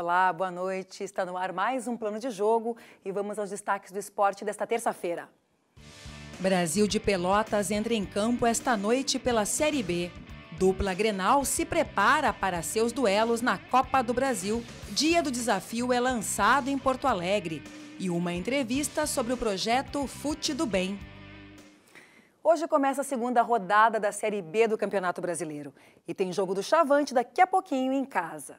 Olá, boa noite. Está no ar mais um plano de jogo e vamos aos destaques do esporte desta terça-feira. Brasil de Pelotas entra em campo esta noite pela Série B. Dupla Grenal se prepara para seus duelos na Copa do Brasil. Dia do desafio é lançado em Porto Alegre. E uma entrevista sobre o projeto Fute do Bem. Hoje começa a segunda rodada da Série B do Campeonato Brasileiro. E tem jogo do Chavante daqui a pouquinho em casa.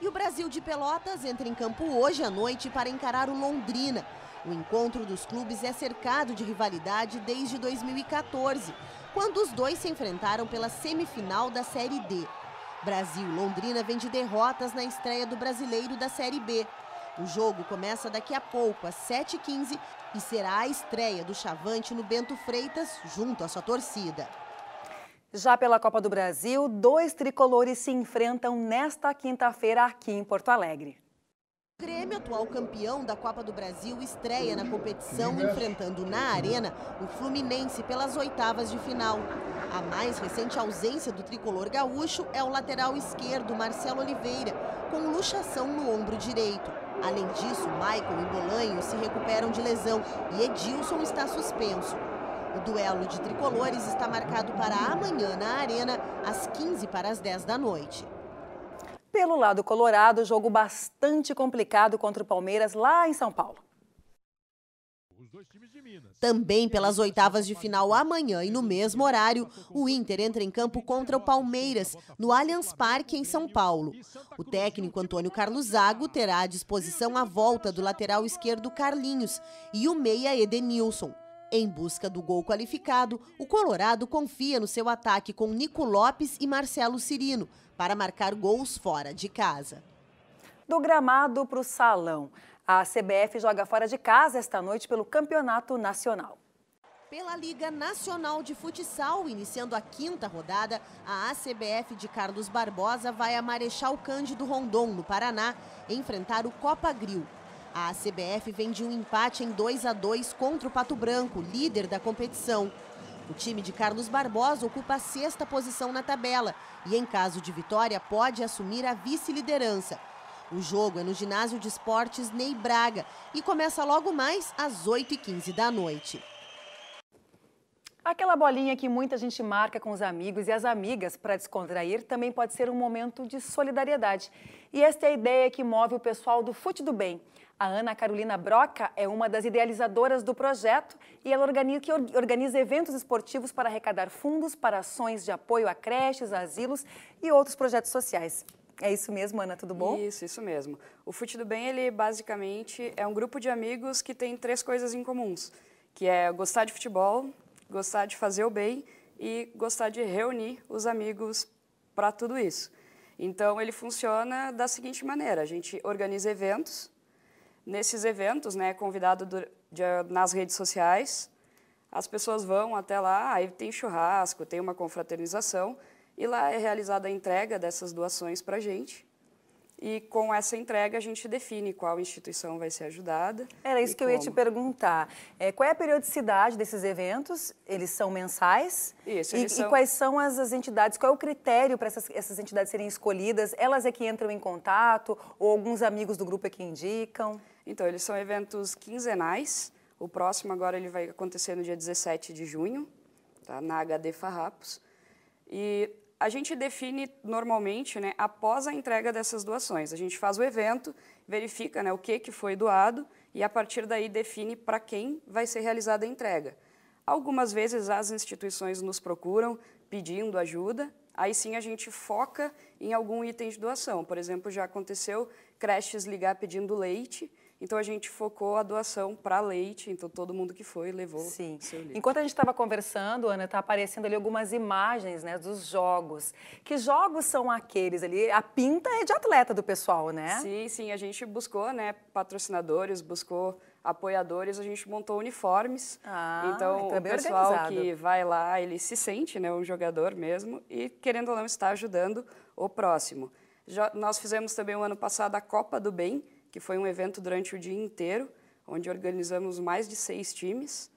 E o Brasil de Pelotas entra em campo hoje à noite para encarar o Londrina. O encontro dos clubes é cercado de rivalidade desde 2014, quando os dois se enfrentaram pela semifinal da Série D. Brasil Londrina vem de derrotas na estreia do Brasileiro da Série B. O jogo começa daqui a pouco, às 7h15, e será a estreia do Chavante no Bento Freitas, junto à sua torcida. Já pela Copa do Brasil, dois tricolores se enfrentam nesta quinta-feira aqui em Porto Alegre. O Grêmio, atual campeão da Copa do Brasil, estreia na competição enfrentando na Arena o Fluminense pelas oitavas de final. A mais recente ausência do tricolor gaúcho é o lateral esquerdo Marcelo Oliveira, com luxação no ombro direito. Além disso, Michael e Bolanho se recuperam de lesão e Edilson está suspenso. O duelo de tricolores está marcado para amanhã na Arena, às 15 para as 10 da noite. Pelo lado colorado, jogo bastante complicado contra o Palmeiras lá em São Paulo. Também pelas oitavas de final amanhã e no mesmo horário, o Inter entra em campo contra o Palmeiras, no Allianz Parque, em São Paulo. O técnico Antônio Carlos Zago terá à disposição a volta do lateral esquerdo Carlinhos e o meia Edenilson. Em busca do gol qualificado, o Colorado confia no seu ataque com Nico Lopes e Marcelo Cirino para marcar gols fora de casa. Do gramado para o salão. A CBF joga fora de casa esta noite pelo Campeonato Nacional. Pela Liga Nacional de Futsal, iniciando a quinta rodada, a ACBF de Carlos Barbosa vai a Marechal Cândido Rondon, no Paraná, enfrentar o Copa Grill. A CBF vem de um empate em 2 a 2 contra o Pato Branco, líder da competição. O time de Carlos Barbosa ocupa a sexta posição na tabela e, em caso de vitória, pode assumir a vice-liderança. O jogo é no Ginásio de Esportes Ney Braga e começa logo mais às 8h15 da noite. Aquela bolinha que muita gente marca com os amigos e as amigas para descontrair também pode ser um momento de solidariedade. E esta é a ideia que move o pessoal do Fute do Bem. A Ana Carolina Broca é uma das idealizadoras do projeto e ela organiza, que organiza eventos esportivos para arrecadar fundos para ações de apoio a creches, asilos e outros projetos sociais. É isso mesmo, Ana, tudo bom? Isso, isso mesmo. O Fute do Bem, ele basicamente é um grupo de amigos que tem três coisas em comuns, que é gostar de futebol, gostar de fazer o bem e gostar de reunir os amigos para tudo isso. Então, ele funciona da seguinte maneira: a gente organiza eventos. Nesses eventos, né, é convidado do, de, nas redes sociais, as pessoas vão até lá, aí tem churrasco, tem uma confraternização, e lá é realizada a entrega dessas doações para a gente. E com essa entrega a gente define qual instituição vai ser ajudada. Era isso que como. eu ia te perguntar. É, qual é a periodicidade desses eventos? Eles são mensais? Isso. E, e são... quais são as, as, entidades? Qual é o critério para essas, essas entidades serem escolhidas? Elas é que entram em contato ou alguns amigos do grupo é que indicam? Então, eles são eventos quinzenais. O próximo agora ele vai acontecer no dia 17 de junho, tá? na HD Farrapos. E a gente define normalmente, né, após a entrega dessas doações. A gente faz o evento, verifica né, o que, que foi doado e a partir daí define para quem vai ser realizada a entrega. Algumas vezes as instituições nos procuram pedindo ajuda, aí sim a gente foca em algum item de doação. Por exemplo, já aconteceu creches ligar pedindo leite então a gente focou a doação para leite, então todo mundo que foi levou Sim. seu leite. Enquanto a gente estava conversando, Ana, está aparecendo ali algumas imagens, né, dos jogos. Que jogos são aqueles ali? A pinta é de atleta do pessoal, né? Sim, sim, a gente buscou, né, patrocinadores, buscou apoiadores, a gente montou uniformes. Ah, então, então é o pessoal organizado. que vai lá, ele se sente, né, um jogador mesmo e querendo ou não está ajudando o próximo. nós fizemos também o ano passado a Copa do Bem, que foi um evento durante o dia inteiro, onde organizamos mais de seis times.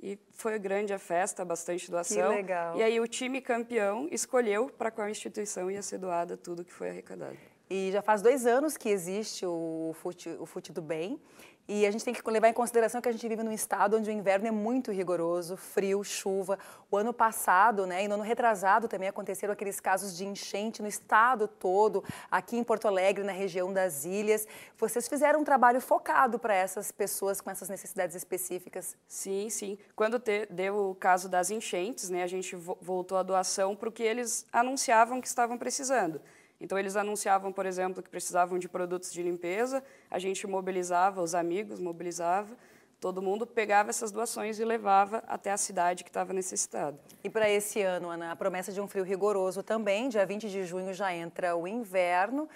E foi grande a festa, bastante doação. Que legal. E aí o time campeão escolheu para qual instituição ia ser doada tudo que foi arrecadado. E já faz dois anos que existe o Fute, o Fute do Bem. E a gente tem que levar em consideração que a gente vive num estado onde o inverno é muito rigoroso, frio, chuva. O ano passado, né, e no ano retrasado também aconteceram aqueles casos de enchente no estado todo, aqui em Porto Alegre, na região das ilhas. Vocês fizeram um trabalho focado para essas pessoas com essas necessidades específicas? Sim, sim. Quando te, deu o caso das enchentes, né, a gente voltou a doação para o que eles anunciavam que estavam precisando. Então, eles anunciavam, por exemplo, que precisavam de produtos de limpeza, a gente mobilizava, os amigos mobilizava, todo mundo pegava essas doações e levava até a cidade que estava necessitada. E para esse ano, Ana, a promessa de um frio rigoroso também, dia 20 de junho já entra o inverno.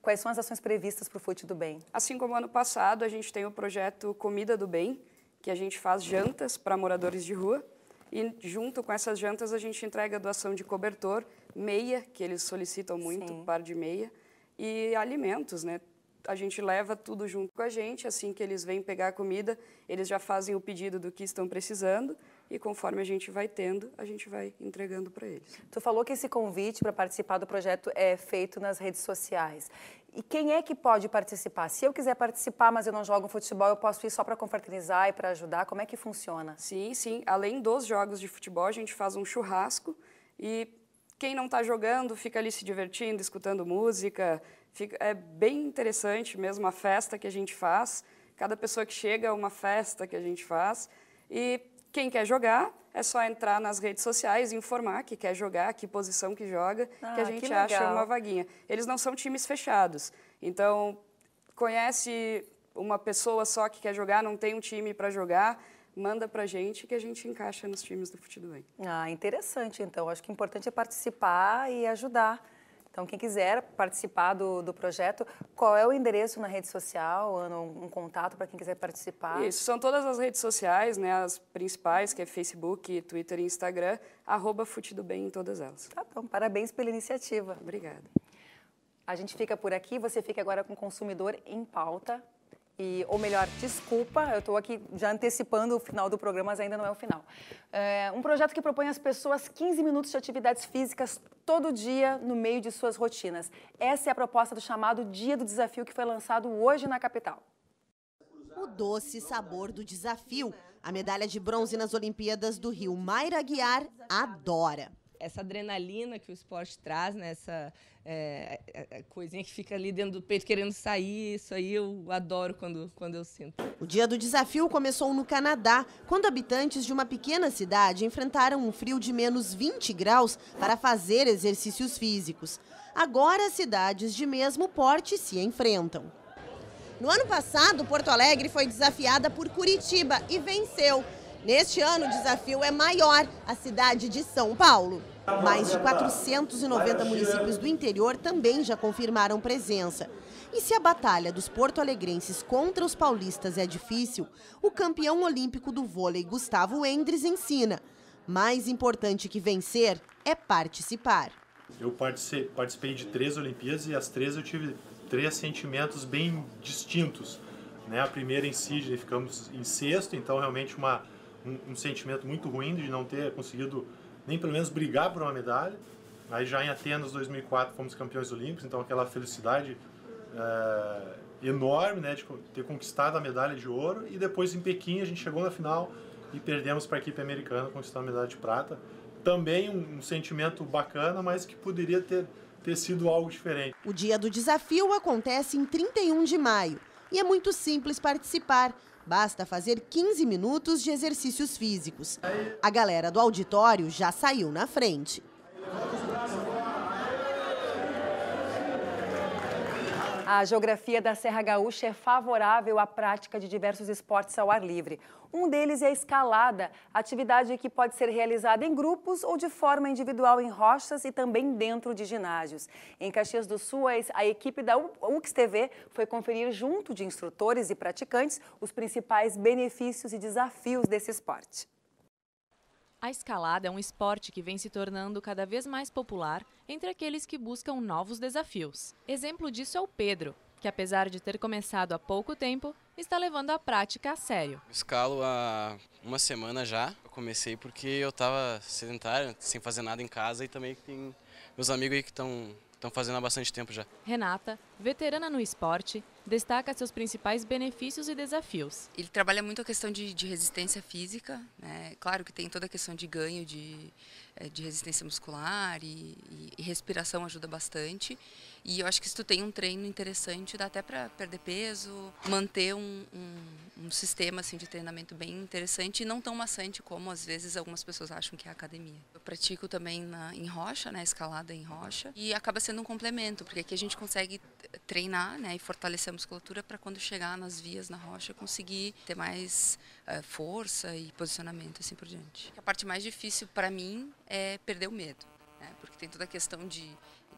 Quais são as ações previstas para o Fute do Bem? Assim como ano passado, a gente tem o projeto Comida do Bem, que a gente faz jantas para moradores de rua. E junto com essas jantas, a gente entrega a doação de cobertor meia, que eles solicitam muito, Sim. par de meia, e alimentos, né? A gente leva tudo junto com a gente, assim que eles vêm pegar a comida, eles já fazem o pedido do que estão precisando e conforme a gente vai tendo, a gente vai entregando para eles. Tu falou que esse convite para participar do projeto é feito nas redes sociais. E quem é que pode participar? Se eu quiser participar, mas eu não jogo futebol, eu posso ir só para confraternizar e para ajudar? Como é que funciona? Sim, sim. Além dos jogos de futebol, a gente faz um churrasco e quem não está jogando fica ali se divertindo, escutando música. Fica, é bem interessante mesmo a festa que a gente faz. Cada pessoa que chega é uma festa que a gente faz. E quem quer jogar é só entrar nas redes sociais e informar que quer jogar, que posição que joga, ah, que a ah, gente que acha uma vaguinha. Eles não são times fechados. Então, conhece uma pessoa só que quer jogar, não tem um time para jogar, manda para gente que a gente encaixa nos times do Fute do Bem. Ah, interessante. Então, acho que o é importante é participar e ajudar. Então, quem quiser participar do, do projeto, qual é o endereço na rede social, um, um contato para quem quiser participar? Isso, são todas as redes sociais, né, as principais, que é Facebook, Twitter e Instagram, arroba Fute do Bem em todas elas. Tá bom, parabéns pela iniciativa. Obrigada. A gente fica por aqui, você fica agora com o Consumidor em Pauta. E, ou melhor, desculpa, eu estou aqui já antecipando o final do programa, mas ainda não é o final. É um projeto que propõe às pessoas 15 minutos de atividades físicas todo dia no meio de suas rotinas. Essa é a proposta do chamado Dia do Desafio que foi lançado hoje na capital. O doce sabor do desafio. A medalha de bronze nas Olimpíadas do Rio Mayra Guiar adora essa adrenalina que o esporte traz, né? essa é, é, é, coisinha que fica ali dentro do peito querendo sair, isso aí eu adoro quando, quando eu sinto. O dia do desafio começou no Canadá, quando habitantes de uma pequena cidade enfrentaram um frio de menos 20 graus para fazer exercícios físicos. Agora, cidades de mesmo porte se enfrentam. No ano passado, Porto Alegre foi desafiada por Curitiba e venceu. Neste ano, o desafio é maior a cidade de São Paulo. Mais de 490 municípios do interior também já confirmaram presença. E se a batalha dos porto-alegrenses contra os paulistas é difícil, o campeão olímpico do vôlei Gustavo Endres ensina. Mais importante que vencer é participar. Eu participei de três Olimpíadas e as três eu tive três sentimentos bem distintos. Né? A primeira em si, ficamos em sexto, então realmente uma, um, um sentimento muito ruim de não ter conseguido nem pelo menos brigar por uma medalha. Aí já em Atenas 2004 fomos campeões olímpicos, então aquela felicidade é, enorme né, de ter conquistado a medalha de ouro. E depois em Pequim a gente chegou na final e perdemos para a equipe americana, conquistando a medalha de prata. Também um, um sentimento bacana, mas que poderia ter, ter sido algo diferente. O dia do desafio acontece em 31 de maio e é muito simples participar. Basta fazer 15 minutos de exercícios físicos. A galera do auditório já saiu na frente. A geografia da Serra Gaúcha é favorável à prática de diversos esportes ao ar livre. Um deles é a escalada, atividade que pode ser realizada em grupos ou de forma individual em rochas e também dentro de ginásios. Em Caxias do Sul, a equipe da UX TV foi conferir junto de instrutores e praticantes os principais benefícios e desafios desse esporte. A escalada é um esporte que vem se tornando cada vez mais popular entre aqueles que buscam novos desafios. Exemplo disso é o Pedro, que apesar de ter começado há pouco tempo, está levando a prática a sério. Eu escalo há uma semana já. Eu comecei porque eu estava sedentário, sem fazer nada em casa e também tem meus amigos aí que estão fazendo há bastante tempo já. Renata, veterana no esporte, destaca seus principais benefícios e desafios. Ele trabalha muito a questão de, de resistência física, né? claro que tem toda a questão de ganho de, eh, de resistência muscular e, e, e, respiração ajuda bastante. E eu acho que se tu tem um treino interessante, dá até para perder peso, manter um, um, um, sistema assim, de treinamento bem interessante e não tão maçante como às vezes algumas pessoas acham que é a academia. Eu pratico também na, em rocha, né? escalada em rocha, e acaba sendo um complemento, porque aqui a gente consegue treinar né? e fortalecer essa musculatura para quando chegar nas vias, na rocha, conseguir ter mais eh, força e posicionamento assim por diante. A parte mais difícil para mim é perder o medo, né? porque tem toda a questão de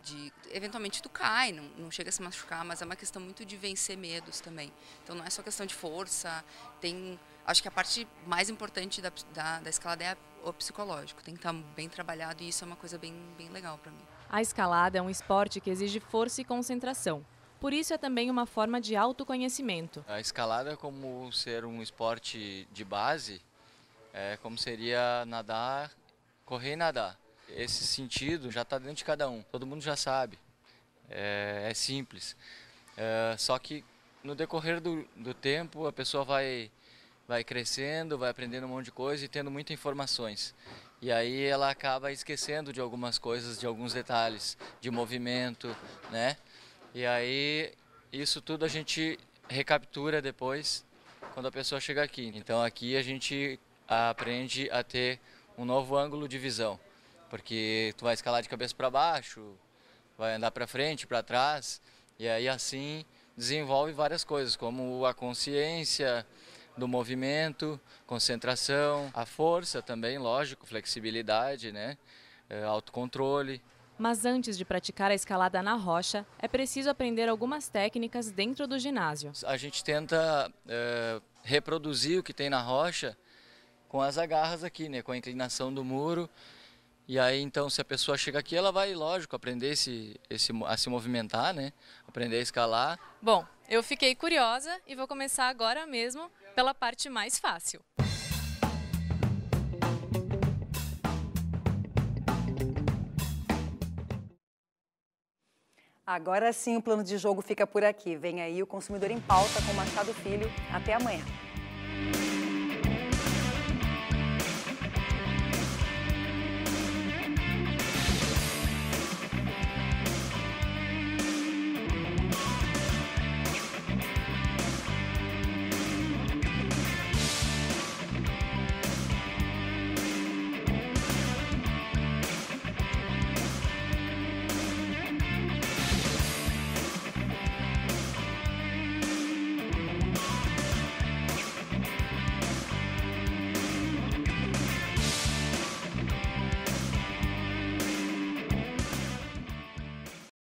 de, eventualmente tu cai, não, não chega a se machucar, mas é uma questão muito de vencer medos também. Então não é só questão de força, tem. Acho que a parte mais importante da, da, da escalada é o psicológico, tem que estar tá bem trabalhado e isso é uma coisa bem, bem legal para mim. A escalada é um esporte que exige força e concentração. Por isso é também uma forma de autoconhecimento. A escalada, como ser um esporte de base, é como seria nadar, correr e nadar. Esse sentido já está dentro de cada um, todo mundo já sabe, é, é simples. É, só que no decorrer do, do tempo a pessoa vai, vai crescendo, vai aprendendo um monte de coisa e tendo muitas informações. E aí ela acaba esquecendo de algumas coisas, de alguns detalhes, de movimento, né? E aí, isso tudo a gente recaptura depois quando a pessoa chega aqui. Então aqui a gente aprende a ter um novo ângulo de visão, porque tu vai escalar de cabeça para baixo, vai andar para frente, para trás, e aí assim desenvolve várias coisas, como a consciência do movimento, concentração, a força também, lógico, flexibilidade, né? Eh, autocontrole. Mas antes de praticar a escalada na rocha, é preciso aprender algumas técnicas dentro do ginásio. A gente tenta é, reproduzir o que tem na rocha com as agarras aqui, né, com a inclinação do muro. E aí, então, se a pessoa chega aqui, ela vai, lógico, aprender esse, esse, a se movimentar, né? Aprender a escalar. Bom, eu fiquei curiosa e vou começar agora mesmo pela parte mais fácil. Agora sim o plano de jogo fica por aqui. Vem aí o Consumidor em Pauta com Machado Filho. Até amanhã.